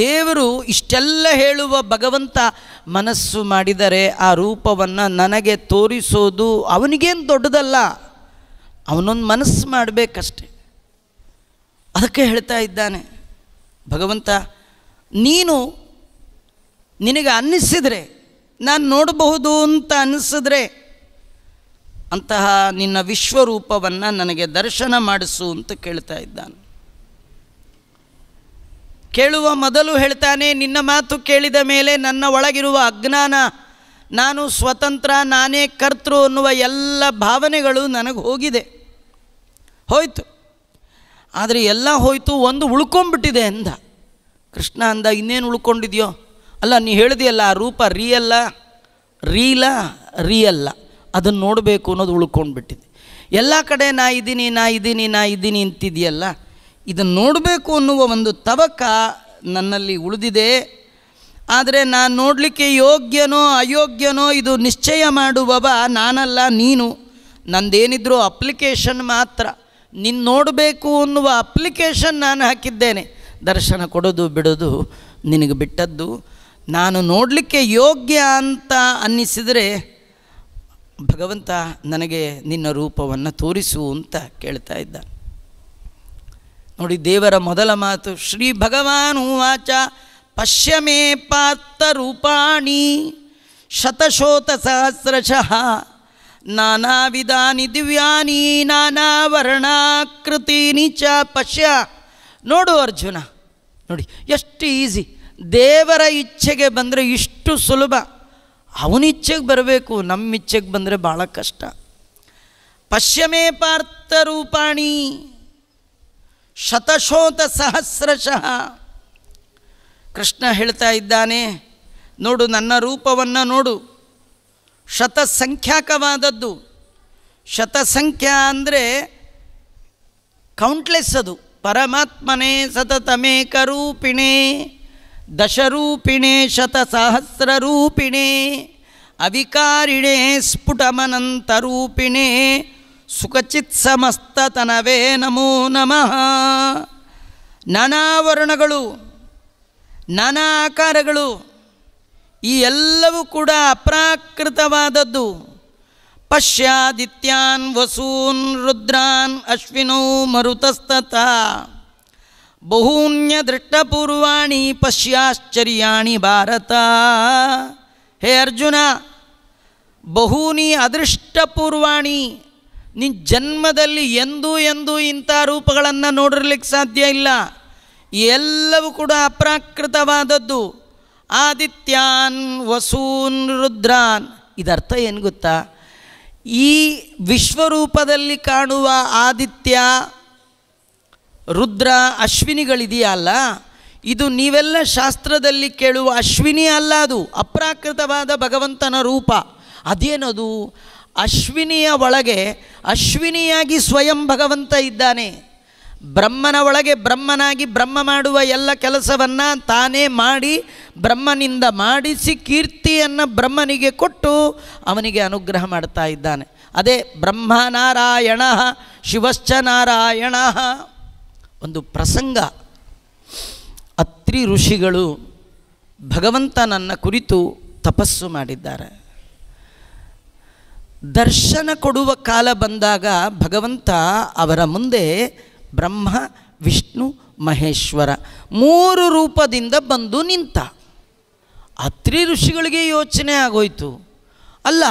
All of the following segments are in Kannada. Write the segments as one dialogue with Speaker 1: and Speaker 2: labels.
Speaker 1: ದೇವರು ಇಷ್ಟೆಲ್ಲ ಹೇಳುವ ಭಗವಂತ ಮನಸ್ಸು ಮಾಡಿದರೆ ಆ ರೂಪವನ್ನು ನನಗೆ ತೋರಿಸೋದು ಅವನಿಗೇನು ದೊಡ್ಡದಲ್ಲ ಅವನೊಂದು ಮನಸ್ಸು ಮಾಡಬೇಕಷ್ಟೆ ಅದಕ್ಕೆ ಹೇಳ್ತಾ ಇದ್ದಾನೆ ಭಗವಂತ ನೀನು ನಿನಗೆ ಅನ್ನಿಸಿದರೆ ನಾನು ನೋಡಬಹುದು ಅಂತ ಅನ್ನಿಸಿದ್ರೆ ಅಂತಹ ನಿನ್ನ ವಿಶ್ವರೂಪವನ್ನು ನನಗೆ ದರ್ಶನ ಮಾಡಿಸು ಅಂತ ಕೇಳ್ತಾ ಇದ್ದಾನೆ ಕೇಳುವ ಮೊದಲು ಹೇಳ್ತಾನೆ ನಿನ್ನ ಮಾತು ಕೇಳಿದ ಮೇಲೆ ನನ್ನ ಒಳಗಿರುವ ಅಜ್ಞಾನ ನಾನು ಸ್ವತಂತ್ರ ನಾನೇ ಕರ್ತೃ ಅನ್ನುವ ಎಲ್ಲ ಭಾವನೆಗಳು ನನಗೆ ಹೋಗಿದೆ ಹೋಯ್ತು ಆದರೆ ಎಲ್ಲ ಹೋಯಿತು ಒಂದು ಉಳ್ಕೊಂಬಿಟ್ಟಿದೆ ಅಂದ ಕೃಷ್ಣ ಅಂದ ಇನ್ನೇನು ಉಳ್ಕೊಂಡಿದೆಯೋ ಅಲ್ಲ ನೀ ಹೇಳಿದೆಯಲ್ಲ ಆ ರೂಪ ರೀ ಅಲ್ಲ ರೀಲ ರೀ ಅಲ್ಲ ಅದನ್ನು ನೋಡಬೇಕು ಅನ್ನೋದು ಉಳ್ಕೊಂಡ್ಬಿಟ್ಟಿದೆ ಎಲ್ಲ ಕಡೆ ನಾ ಇದ್ದೀನಿ ನಾ ಇದ್ದೀನಿ ನಾ ಇದ್ದೀನಿ ಅಂತಿದೆಯಲ್ಲ ಇದನ್ನು ನೋಡಬೇಕು ಅನ್ನುವ ಒಂದು ತವಕ ನನ್ನಲ್ಲಿ ಉಳಿದಿದೆ ಆದರೆ ನಾನು ನೋಡಲಿಕ್ಕೆ ಯೋಗ್ಯನೋ ಅಯೋಗ್ಯನೋ ಇದು ನಿಶ್ಚಯ ಮಾಡುವವ ನಾನಲ್ಲ ನೀನು ನಂದೇನಿದ್ರೂ ಅಪ್ಲಿಕೇಶನ್ ಮಾತ್ರ ನಿನ್ನ ನೋಡಬೇಕು ಅನ್ನುವ ಅಪ್ಲಿಕೇಶನ್ ನಾನು ಹಾಕಿದ್ದೇನೆ ದರ್ಶನ ಕೊಡೋದು ಬಿಡೋದು ನಿನಗೆ ಬಿಟ್ಟದ್ದು ನಾನು ನೋಡಲಿಕ್ಕೆ ಯೋಗ್ಯ ಅಂತ ಅನ್ನಿಸಿದರೆ ಭಗವಂತ ನನಗೆ ನಿನ್ನ ರೂಪವನ್ನು ತೋರಿಸು ಅಂತ ಕೇಳ್ತಾ ಇದ್ದ ನೋಡಿ ದೇವರ ಮೊದಲ ಮಾತು ಶ್ರೀ ಭಗವಾನುವಾಚ ಉವಾಚ ಪಶ್ಯಮೇ ಪಾತ್ರ ರೂಪಾಣಿ ಶತಶೋತ ಸಹಸ್ರಶಃ ವಿಧಾನಿ ದಿವ್ಯಾನಿ ನಾನಾ ವರ್ಣಾಕೃತೀನಿ ಚ ಪಶ್ಯ ನೋಡು ಅರ್ಜುನ ನೋಡಿ ಎಷ್ಟು ಈಸಿ ದೇವರ ಇಚ್ಛೆಗೆ ಬಂದರೆ ಇಷ್ಟು ಸುಲಭ ಅವನಿಚ್ಛೆಗೆ ಬರಬೇಕು ನಮ್ಮ ಇಚ್ಛೆಗೆ ಬಂದರೆ ಭಾಳ ಕಷ್ಟ ಪಶ್ಯಮೇ ಪಾರ್ಥ ರೂಪಾಣಿ ಶತಶೋತ ಸಹಸ್ರಶಃ ಕೃಷ್ಣ ಹೇಳ್ತಾ ಇದ್ದಾನೆ ನೋಡು ನನ್ನ ರೂಪವನ್ನು ನೋಡು ಶತಸಂಖ್ಯಾಕವಾದದ್ದು ಶತಸಂಖ್ಯಾ ಅಂದರೆ ಕೌಂಟ್ಲೆಸ್ ಅದು ಪರಮಾತ್ಮನೇ ಸತತಮೇಕರೂಪಿಣೇ ದಶರೂಪಿಣೆ ಶತಸಹಸ್ರರೂಪಿಣೇ ಅವಿಕಾರಿಣೇ ಸ್ಫುಟಮನಂತರೂಪಿಣೇ ಸುಖಚಿತ್ ಸಮಸ್ತತನವೇ ನಮೋ ನಮಃ ನಾನಾ ವರ್ಣಗಳು ನಾನಾ ಆಕಾರಗಳು ಈ ಎಲ್ಲವೂ ಕೂಡ ಅಪ್ರಾಕೃತವಾದದ್ದು ಪಶ್ಯಾದಿತ್ಯಾನ್ ವಸೂನ್ ರುದ್ರಾನ್ ಅಶ್ವಿನೋ ಮರುತಸ್ತತ ಬಹೂನ್ಯ ದೃಷ್ಟಪೂರ್ವಾಣಿ ಪಶ್ಯಾಶ್ಚರ್ಯಾಣಿ ಭಾರತ ಹೇ ಅರ್ಜುನ ಬಹೂನಿ ಅದೃಷ್ಟಪೂರ್ವಾಣಿ ನಿನ್ನ ಜನ್ಮದಲ್ಲಿ ಎಂದೂ ಎಂದೂ ಇಂಥ ರೂಪಗಳನ್ನು ನೋಡಿರ್ಲಿಕ್ಕೆ ಸಾಧ್ಯ ಇಲ್ಲ ಎಲ್ಲವೂ ಕೂಡ ಅಪ್ರಾಕೃತವಾದದ್ದು ಆದಿತ್ಯಾನ್ ವಸೂನ್ ರುದ್ರಾನ್ ಇದರ್ಥ ಏನು ಗೊತ್ತಾ ಈ ವಿಶ್ವರೂಪದಲ್ಲಿ ಕಾಣುವ ಆದಿತ್ಯ ರುದ್ರ ಅಶ್ವಿನಿಗಳಿದೆಯಲ್ಲ ಇದು ನೀವೆಲ್ಲ ಶಾಸ್ತ್ರದಲ್ಲಿ ಕೇಳುವ ಅಶ್ವಿನಿ ಅಲ್ಲ ಅದು ಅಪ್ರಾಕೃತವಾದ ಭಗವಂತನ ರೂಪ ಅದೇನದು ಅಶ್ವಿನಿಯ ಒಳಗೆ ಅಶ್ವಿನಿಯಾಗಿ ಸ್ವಯಂ ಭಗವಂತ ಇದ್ದಾನೆ ಬ್ರಹ್ಮನ ಒಳಗೆ ಬ್ರಹ್ಮನಾಗಿ ಬ್ರಹ್ಮ ಮಾಡುವ ಎಲ್ಲ ಕೆಲಸವನ್ನು ತಾನೇ ಮಾಡಿ ಬ್ರಹ್ಮನಿಂದ ಮಾಡಿಸಿ ಕೀರ್ತಿಯನ್ನು ಬ್ರಹ್ಮನಿಗೆ ಕೊಟ್ಟು ಅವನಿಗೆ ಅನುಗ್ರಹ ಮಾಡ್ತಾ ಇದ್ದಾನೆ ಅದೇ ಬ್ರಹ್ಮನಾರಾಯಣ ಶಿವಶ್ಚ ನಾರಾಯಣ ಒಂದು ಪ್ರಸಂಗ ಅತ್ರಿ ಋಷಿಗಳು ಭಗವಂತ ನನ್ನ ಕುರಿತು ತಪಸ್ಸು ಮಾಡಿದ್ದಾರೆ ದರ್ಶನ ಕೊಡುವ ಕಾಲ ಬಂದಾಗ ಭಗವಂತ ಅವರ ಮುಂದೆ ಬ್ರಹ್ಮ ವಿಷ್ಣು ಮಹೇಶ್ವರ ಮೂರು ರೂಪದಿಂದ ಬಂದು ನಿಂತ ಅತ್ರಿ ಋಷಿಗಳಿಗೆ ಯೋಚನೆ ಆಗೋಯ್ತು ಅಲ್ಲ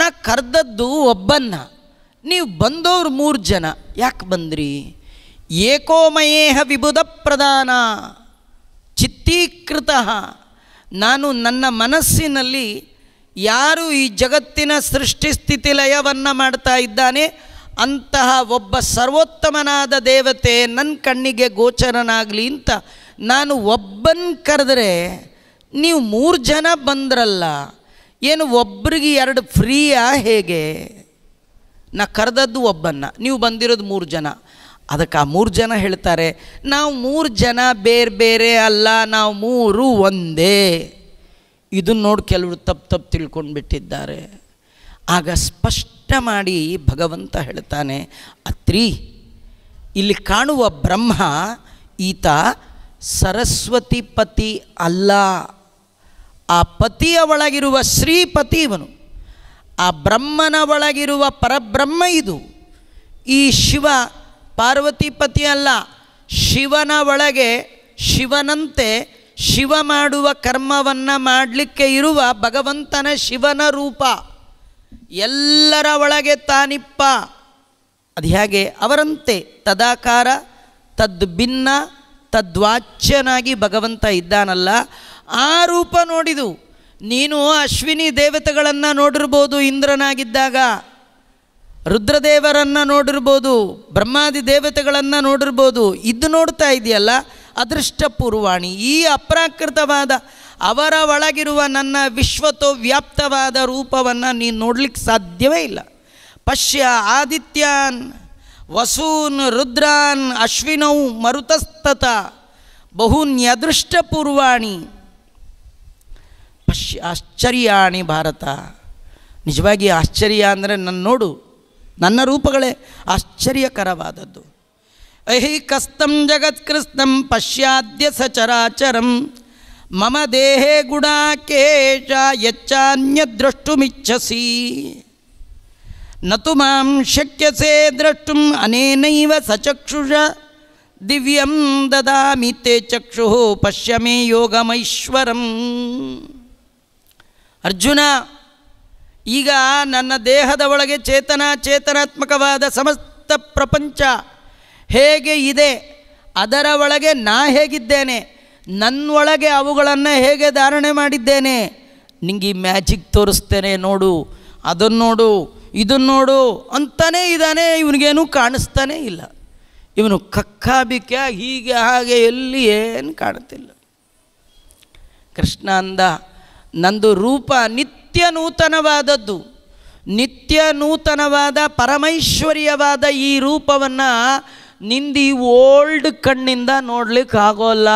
Speaker 1: ನಾ ಕರೆದದ್ದು ಒಬ್ಬನ್ನ ನೀವು ಬಂದವರು ಮೂರು ಜನ ಯಾಕೆ ಬಂದ್ರಿ ಏಕೋಮಯೇಹ ವಿಬುಧ ಪ್ರಧಾನ ಚಿತ್ತೀಕೃತ ನಾನು ನನ್ನ ಮನಸ್ಸಿನಲ್ಲಿ ಯಾರು ಈ ಜಗತ್ತಿನ ಸೃಷ್ಟಿ ಸ್ಥಿತಿ ಲಯವನ್ನು ಮಾಡ್ತಾ ಇದ್ದಾನೆ ಅಂತಹ ಒಬ್ಬ ಸರ್ವೋತ್ತಮನಾದ ದೇವತೆ ನನ್ನ ಕಣ್ಣಿಗೆ ಗೋಚರನಾಗಲಿ ಅಂತ ನಾನು ಒಬ್ಬನ ಕರೆದ್ರೆ ನೀವು ಮೂರು ಜನ ಬಂದ್ರಲ್ಲ ಏನು ಒಬ್ರಿಗೆ ಎರಡು ಫ್ರೀಯಾ ಹೇಗೆ ನಾ ಕರೆದದ್ದು ಒಬ್ಬನ್ನ ನೀವು ಬಂದಿರೋದು ಮೂರು ಜನ ಅದಕ್ಕೆ ಆ ಮೂರು ಜನ ಹೇಳ್ತಾರೆ ನಾವು ಮೂರು ಜನ ಬೇರೆ ಬೇರೆ ಅಲ್ಲ ನಾವು ಮೂರು ಒಂದೇ ಇದನ್ನು ನೋಡಿ ಕೆಲವರು ತಪ್ಪು ತಪ್ಪು ತಿಳ್ಕೊಂಡು ಬಿಟ್ಟಿದ್ದಾರೆ ಆಗ ಸ್ಪಷ್ಟ ಮಾಡಿ ಭಗವಂತ ಹೇಳ್ತಾನೆ ಅತ್ರಿ ಇಲ್ಲಿ ಕಾಣುವ ಬ್ರಹ್ಮ ಈತ ಸರಸ್ವತಿ ಪತಿ ಅಲ್ಲ ಆ ಪತಿಯ ಒಳಗಿರುವ ಶ್ರೀಪತಿ ಇವನು ಆ ಬ್ರಹ್ಮನ ಒಳಗಿರುವ ಪರಬ್ರಹ್ಮ ಇದು ಈ ಶಿವ ಪಾರ್ವತಿ ಪತಿ ಅಲ್ಲ ಶಿವನ ಒಳಗೆ ಶಿವನಂತೆ ಶಿವ ಮಾಡುವ ಕರ್ಮವನ್ನು ಮಾಡಲಿಕ್ಕೆ ಇರುವ ಭಗವಂತನ ಶಿವನ ರೂಪ ಎಲ್ಲರ ಒಳಗೆ ತಾನಿಪ್ಪ ಅದು ಹೇಗೆ ಅವರಂತೆ ತದಾಕಾರ ತದ್ಭಿನ್ನ ತದ್ವಾಚ್ಯನಾಗಿ ಭಗವಂತ ಇದ್ದಾನಲ್ಲ ಆ ರೂಪ ನೋಡಿದು ನೀನು ಅಶ್ವಿನಿ ದೇವತೆಗಳನ್ನು ನೋಡಿರ್ಬೋದು ಇಂದ್ರನಾಗಿದ್ದಾಗ ರುದ್ರದೇವರನ್ನು ನೋಡಿರ್ಬೋದು ಬ್ರಹ್ಮಾದಿ ದೇವತೆಗಳನ್ನು ನೋಡಿರ್ಬೋದು ಇದು ನೋಡ್ತಾ ಇದೆಯಲ್ಲ ಅದೃಷ್ಟಪೂರ್ವಾಣಿ ಈ ಅಪ್ರಾಕೃತವಾದ ಅವರ ಒಳಗಿರುವ ನನ್ನ ವಿಶ್ವತೋ ವ್ಯಾಪ್ತವಾದ ರೂಪವನ್ನು ನೀನು ನೋಡ್ಲಿಕ್ಕೆ ಸಾಧ್ಯವೇ ಇಲ್ಲ ಪಶ್ಯ ಆದಿತ್ಯಾನ್ ವಸೂನ್ ರುದ್ರಾನ್ ಅಶ್ವಿನೌ ಮರುತಸ್ತತ ಬಹುನ್ಯದೃಷ್ಟಪೂರ್ವಾಣಿ ಪಶ್ಯ ಆಶ್ಚರ್ಯಾಣಿ ಭಾರತ ನಿಜವಾಗಿ ಆಶ್ಚರ್ಯ ಅಂದರೆ ನನ್ನ ನೋಡು ನನ್ನ ರೂಪಗಳೇ ಆಶ್ಚರ್ಯಕರವಾದದ್ದು ಅಹಿ ಕಸ್ತಂ ಜಗತ್ಕೃತ್ನಂ ಪಶ್ಯಾದ್ಯ ಸಚರಾಚರಂ ಮಮ ದೇಹೇ ಗುಣಾಕೇಶ ಯಚ್ಚಾನ್ಯದ್ರಷ್ಟುಮಿಚ್ಛಸಿ ನು ಮಾಂ ಶಕ್ಯಸೆ ದ್ರಷ್ಟುಂ ಅನೇನೈವ ಸಚಕ್ಷುಷ ದಿವ್ಯಂ ದದಾಮಿ ತೇ ಚಕ್ಷು ಪಶ್ಯ ಮೇ ಯೋಗಮೈಶ್ವರಂ ಅರ್ಜುನ ಈಗ ನನ್ನ ದೇಹದ ಒಳಗೆ ಚೇತನ ಚೇತನಾತ್ಮಕವಾದ ಸಮಸ್ತ ಪ್ರಪಂಚ ಹೇಗೆ ಇದೆ ಅದರ ಒಳಗೆ ನಾ ಹೇಗಿದ್ದೇನೆ ನನ್ನೊಳಗೆ ಅವುಗಳನ್ನು ಹೇಗೆ ಧಾರಣೆ ಮಾಡಿದ್ದೇನೆ ನಿಂಗೆ ಈ ಮ್ಯಾಜಿಕ್ ತೋರಿಸ್ತೇನೆ ನೋಡು ಅದನ್ನು ನೋಡು ಇದನ್ನು ನೋಡು ಅಂತಲೇ ಇದ್ದಾನೆ ಇವನಿಗೇನೂ ಕಾಣಿಸ್ತಾನೇ ಇಲ್ಲ ಇವನು ಕಕ್ಕಾಬಿಕೆ ಹೀಗೆ ಹಾಗೆ ಎಲ್ಲಿ ಏನು ಕಾಣುತ್ತಿಲ್ಲ ಕೃಷ್ಣ ಅಂದ ನಂದು ರೂಪ ನಿತ್ಯ ನೂತನವಾದದ್ದು ನಿತ್ಯ ನೂತನವಾದ ಪರಮೈಶ್ವರ್ಯವಾದ ಈ ರೂಪವನ್ನು ನಿಂದ ಈ ಓಲ್ಡ್ ಕಣ್ಣಿಂದ ನೋಡ್ಲಿಕ್ಕೆ ಆಗೋಲ್ಲ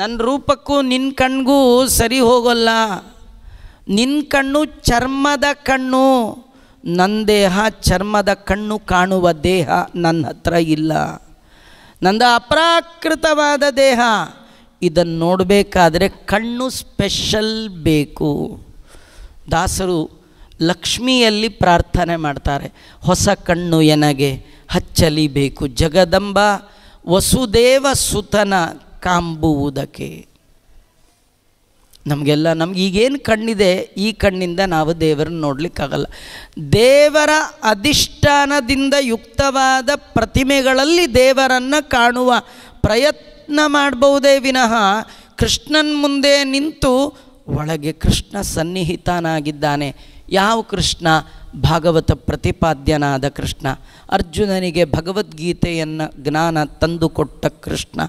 Speaker 1: ನನ್ನ ರೂಪಕ್ಕೂ ನಿನ್ನ ಕಣ್ಗೂ ಸರಿ ಹೋಗೋಲ್ಲ ನಿನ್ನ ಕಣ್ಣು ಚರ್ಮದ ಕಣ್ಣು ನನ್ನ ದೇಹ ಚರ್ಮದ ಕಣ್ಣು ಕಾಣುವ ದೇಹ ನನ್ನ ಹತ್ರ ಇಲ್ಲ ನಂದು ಅಪ್ರಾಕೃತವಾದ ದೇಹ ಇದನ್ನು ನೋಡಬೇಕಾದ್ರೆ ಕಣ್ಣು ಸ್ಪೆಷಲ್ ಬೇಕು ದಾಸರು ಲಕ್ಷ್ಮಿಯಲ್ಲಿ ಪ್ರಾರ್ಥನೆ ಮಾಡ್ತಾರೆ ಹೊಸ ಕಣ್ಣು ಎನಗೆ ಬೇಕು ಜಗದಂಬ ವಸುದೇವ ಸುತನ ಕಾಂಬುವುದಕ್ಕೆ ನಮಗೆಲ್ಲ ನಮ್ಗೆ ಈಗೇನು ಕಣ್ಣಿದೆ ಈ ಕಣ್ಣಿಂದ ನಾವು ದೇವರನ್ನು ನೋಡಲಿಕ್ಕಾಗಲ್ಲ ದೇವರ ಅಧಿಷ್ಠಾನದಿಂದ ಯುಕ್ತವಾದ ಪ್ರತಿಮೆಗಳಲ್ಲಿ ದೇವರನ್ನು ಕಾಣುವ ಪ್ರಯತ್ನ ಮಾಡಬಹುದೇ ವಿನಃ ಕೃಷ್ಣನ್ ಮುಂದೆ ನಿಂತು ಒಳಗೆ ಕೃಷ್ಣ ಸನ್ನಿಹಿತನಾಗಿದ್ದಾನೆ ಯಾವ ಕೃಷ್ಣ ಭಾಗವತ ಪ್ರತಿಪಾದ್ಯನಾದ ಕೃಷ್ಣ ಅರ್ಜುನನಿಗೆ ಭಗವದ್ಗೀತೆಯನ್ನು ಜ್ಞಾನ ತಂದುಕೊಟ್ಟ ಕೃಷ್ಣ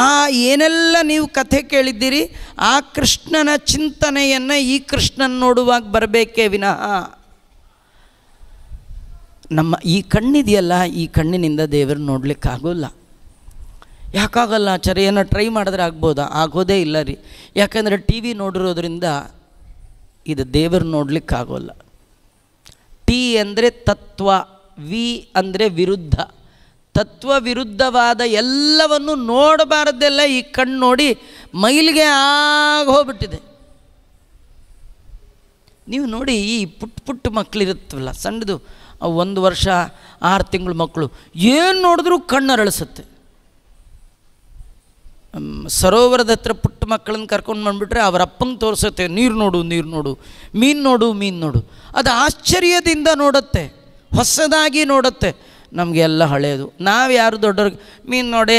Speaker 1: ಆ ಏನೆಲ್ಲ ನೀವು ಕಥೆ ಕೇಳಿದ್ದೀರಿ ಆ ಕೃಷ್ಣನ ಚಿಂತನೆಯನ್ನು ಈ ಕೃಷ್ಣನ ನೋಡುವಾಗ ಬರಬೇಕೇ ವಿನಃ ನಮ್ಮ ಈ ಕಣ್ಣಿದೆಯಲ್ಲ ಈ ಕಣ್ಣಿನಿಂದ ದೇವರು ನೋಡಲಿಕ್ಕಾಗೋಲ್ಲ ಯಾಕಾಗಲ್ಲ ಆಚಾರ್ಯ ಟ್ರೈ ಮಾಡಿದ್ರೆ ಆಗ್ಬೋದಾ ಆಗೋದೇ ಇಲ್ಲ ರೀ ಯಾಕಂದರೆ ಟಿ ವಿ ನೋಡಿರೋದ್ರಿಂದ ಇದು ದೇವರು ನೋಡಲಿಕ್ಕಾಗೋಲ್ಲ ಟಿ ಅಂದರೆ ತತ್ವ ವಿ ಅಂದರೆ ವಿರುದ್ಧ ತತ್ವ ವಿರುದ್ಧವಾದ ಎಲ್ಲವನ್ನು ನೋಡಬಾರ್ದೆಲ್ಲ ಈ ಕಣ್ಣು ನೋಡಿ ಮೈಲಿಗೆ ಆಗ ಹೋಗ್ಬಿಟ್ಟಿದೆ ನೀವು ನೋಡಿ ಈ ಪುಟ್ ಪುಟ್ಟ ಮಕ್ಕಳಿರುತ್ತಲ್ಲ ಸಣ್ಣದು ಒಂದು ವರ್ಷ ಆರು ತಿಂಗಳು ಮಕ್ಕಳು ಏನು ನೋಡಿದ್ರೂ ಕಣ್ಣರಳಿಸುತ್ತೆ ಸರೋವರದ ಹತ್ರ ಪುಟ್ಟ ಪುಟ್ಟ ಮಕ್ಕಳನ್ನ ಕರ್ಕೊಂಡು ಬಂದುಬಿಟ್ರೆ ಅವರ ಅಪ್ಪಂಗೆ ತೋರಿಸುತ್ತೆ ನೀರು ನೋಡು ನೀರು ನೋಡು ಮೀನು ನೋಡು ಮೀನು ನೋಡು ಅದು ಆಶ್ಚರ್ಯದಿಂದ ನೋಡುತ್ತೆ ಹೊಸದಾಗಿ ನೋಡುತ್ತೆ ನಮಗೆಲ್ಲ ಹಳೆಯದು ನಾವು ಯಾರು ದೊಡ್ಡವ್ರಿಗೆ ಮೀನು ನೋಡಿ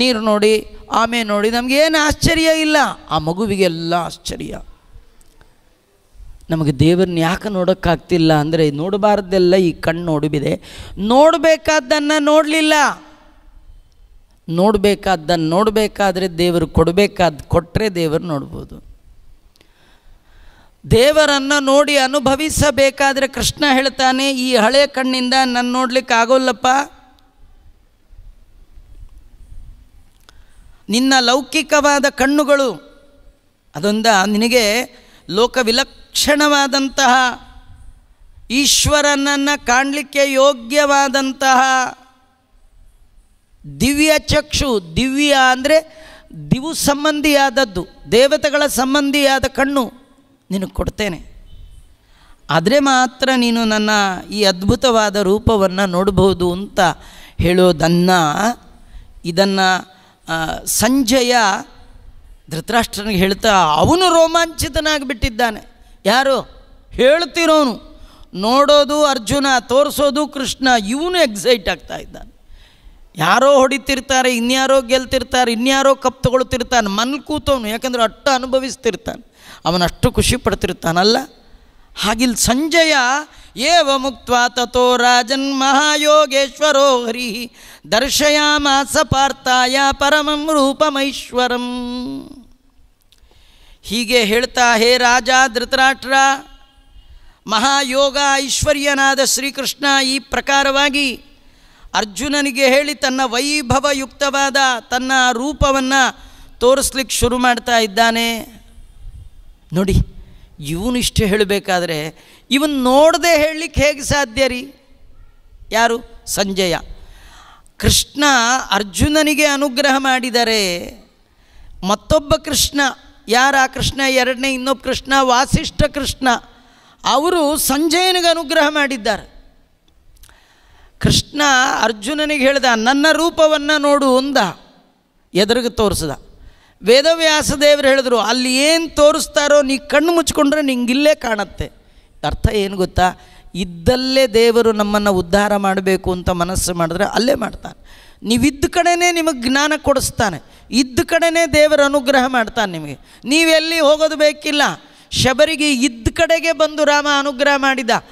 Speaker 1: ನೀರು ನೋಡಿ ಆಮೆ ನೋಡಿ ನಮಗೇನು ಆಶ್ಚರ್ಯ ಇಲ್ಲ ಆ ಮಗುವಿಗೆಲ್ಲ ಆಶ್ಚರ್ಯ ನಮಗೆ ದೇವರನ್ನ ಯಾಕೆ ನೋಡೋಕ್ಕಾಗ್ತಿಲ್ಲ ಅಂದರೆ ನೋಡಬಾರ್ದೆಲ್ಲ ಈ ಕಣ್ಣು ನೋಡಿಬಿದೆ ನೋಡಬೇಕಾದ್ದನ್ನು ನೋಡಲಿಲ್ಲ ನೋಡಬೇಕಾದ್ದನ್ನು ನೋಡಬೇಕಾದ್ರೆ ದೇವರು ಕೊಡಬೇಕಾದ ಕೊಟ್ಟರೆ ದೇವರು ನೋಡ್ಬೋದು ದೇವರನ್ನು ನೋಡಿ ಅನುಭವಿಸಬೇಕಾದ್ರೆ ಕೃಷ್ಣ ಹೇಳ್ತಾನೆ ಈ ಹಳೆ ಕಣ್ಣಿಂದ ನನ್ನ ನೋಡ್ಲಿಕ್ಕೆ ಆಗೋಲ್ಲಪ್ಪ ನಿನ್ನ ಲೌಕಿಕವಾದ ಕಣ್ಣುಗಳು ಅದೊಂದ ನಿನಗೆ ಲೋಕ ವಿಲಕ್ಷಣವಾದಂತಹ ಈಶ್ವರನನ್ನು ಕಾಣಲಿಕ್ಕೆ ಯೋಗ್ಯವಾದಂತಹ ದಿವ್ಯ ಚಕ್ಷು ದಿವ್ಯ ಅಂದರೆ ದಿವು ಸಂಬಂಧಿಯಾದದ್ದು ದೇವತೆಗಳ ಸಂಬಂಧಿಯಾದ ಕಣ್ಣು ನಿನಗೆ ಕೊಡ್ತೇನೆ ಆದರೆ ಮಾತ್ರ ನೀನು ನನ್ನ ಈ ಅದ್ಭುತವಾದ ರೂಪವನ್ನು ನೋಡಬಹುದು ಅಂತ ಹೇಳೋದನ್ನು ಇದನ್ನು ಸಂಜಯ ಧೃತರಾಷ್ಟ್ರನಿಗೆ ಹೇಳ್ತಾ ಅವನು ರೋಮಾಂಚಿತನಾಗಿಬಿಟ್ಟಿದ್ದಾನೆ ಯಾರು ಹೇಳ್ತಿರೋನು ನೋಡೋದು ಅರ್ಜುನ ತೋರಿಸೋದು ಕೃಷ್ಣ ಇವನು ಎಕ್ಸೈಟ್ ಆಗ್ತಾ ಇದ್ದಾನೆ ಯಾರೋ ಹೊಡಿತಿರ್ತಾರೆ ಇನ್ಯಾರೋ ಗೆಲ್ತಿರ್ತಾರೆ ಇನ್ಯಾರೋ ಕಪ್ ತಗೊಳ್ತಿರ್ತಾನೆ ಮನ್ ಕೂತವನು ಯಾಕಂದರೆ ಅಷ್ಟು ಅನುಭವಿಸ್ತಿರ್ತಾನೆ ಅವನಷ್ಟು ಖುಷಿ ಪಡ್ತಿರ್ತಾನಲ್ಲ ಹಾಗಿಲ್ ಸಂಜಯ ಏವ ಮುಕ್ತ ತಥೋ ರಾಜನ್ ಮಹಾಯೋಗೇಶ್ವರೋ ಹರಿ ದರ್ಶಯಾಮಾಸ ಪಾರ್ಥಾಯ ಪರಮಂ ರೂಪಮೈಶ್ವರಂ ಹೀಗೆ ಹೇಳ್ತಾ ಹೇ ರಾಜ ಧೃತರಾಷ್ಟ್ರ ಮಹಾಯೋಗ ಐಶ್ವರ್ಯನಾದ ಶ್ರೀಕೃಷ್ಣ ಈ ಪ್ರಕಾರವಾಗಿ ಅರ್ಜುನನಿಗೆ ಹೇಳಿ ತನ್ನ ವೈಭವಯುಕ್ತವಾದ ತನ್ನ ರೂಪವನ್ನು ತೋರಿಸ್ಲಿಕ್ಕೆ ಶುರು ಮಾಡ್ತಾ ಇದ್ದಾನೆ ನೋಡಿ ಇವನಿಷ್ಟು ಹೇಳಬೇಕಾದ್ರೆ ಇವನು ನೋಡದೆ ಹೇಳಲಿಕ್ಕೆ ಹೇಗೆ ಸಾಧ್ಯ ರೀ ಯಾರು ಸಂಜಯ ಕೃಷ್ಣ ಅರ್ಜುನನಿಗೆ ಅನುಗ್ರಹ ಮಾಡಿದರೆ ಮತ್ತೊಬ್ಬ ಕೃಷ್ಣ ಯಾರ ಕೃಷ್ಣ ಎರಡನೇ ಇನ್ನೊಬ್ಬ ಕೃಷ್ಣ ವಾಸಿಷ್ಠ ಕೃಷ್ಣ ಅವರು ಸಂಜಯನಿಗೆ ಅನುಗ್ರಹ ಮಾಡಿದ್ದಾರೆ ಕೃಷ್ಣ ಅರ್ಜುನನಿಗೆ ಹೇಳಿದ ನನ್ನ ರೂಪವನ್ನು ನೋಡು ಅಂದ ಎದುರಿಗೆ ತೋರಿಸ್ದ ವೇದವ್ಯಾಸ ದೇವರು ಹೇಳಿದ್ರು ಅಲ್ಲಿ ಏನು ತೋರಿಸ್ತಾರೋ ನೀ ಕಣ್ಣು ಮುಚ್ಕೊಂಡ್ರೆ ನಿಂಗಿಲ್ಲೇ ಕಾಣತ್ತೆ ಅರ್ಥ ಏನು ಗೊತ್ತಾ ಇದ್ದಲ್ಲೇ ದೇವರು ನಮ್ಮನ್ನು ಉದ್ಧಾರ ಮಾಡಬೇಕು ಅಂತ ಮನಸ್ಸು ಮಾಡಿದ್ರೆ ಅಲ್ಲೇ ಮಾಡ್ತಾನೆ ನೀವಿದ್ದ ಕಡೆನೇ ನಿಮಗೆ ಜ್ಞಾನ ಕೊಡಿಸ್ತಾನೆ ಇದ್ದ ಕಡೆನೇ ದೇವರ ಅನುಗ್ರಹ ಮಾಡ್ತಾನೆ ನಿಮಗೆ ನೀವೆಲ್ಲಿ ಹೋಗೋದು ಬೇಕಿಲ್ಲ ಶಬರಿಗೆ ಇದ್ದ ಕಡೆಗೆ ಬಂದು ರಾಮ ಅನುಗ್ರಹ ಮಾಡಿದ